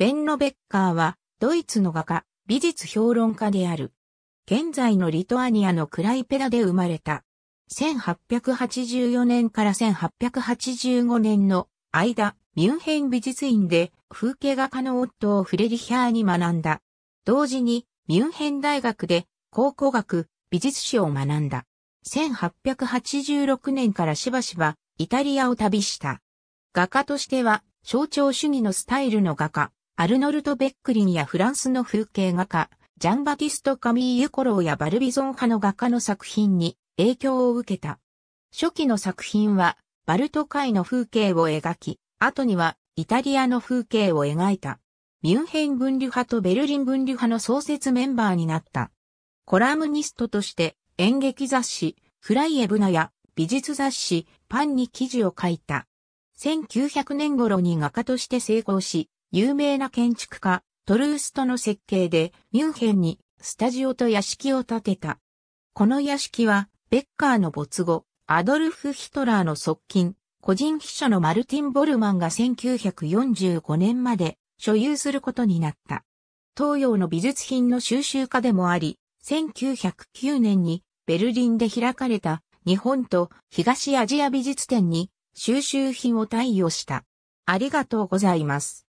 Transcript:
ベン・ロベッカーは、ドイツの画家、美術評論家である。現在のリトアニアのクライペダで生まれた。1884年から1885年の間、ミュンヘン美術院で風景画家の夫をフレリヒャーに学んだ。同時に、ミュンヘン大学で考古学、美術史を学んだ。1886年からしばしばイタリアを旅した。画家としては象徴主義のスタイルの画家、アルノルト・ベックリンやフランスの風景画家、ジャンバティスト・カミーユ・コローやバルビゾン派の画家の作品に影響を受けた。初期の作品は、バルト海の風景を描き、後にはイタリアの風景を描いた。ミュンヘン分離派とベルリン分離派の創設メンバーになった。コラムニストとして演劇雑誌フライエブナや美術雑誌パンに記事を書いた。1900年頃に画家として成功し、有名な建築家、トルーストの設計で、ミュンヘンにスタジオと屋敷を建てた。この屋敷は、ベッカーの没後、アドルフ・ヒトラーの側近、個人秘書のマルティン・ボルマンが1945年まで所有することになった。東洋の美術品の収集家でもあり、1909年にベルリンで開かれた日本と東アジア美術展に収集品を貸与した。ありがとうございます。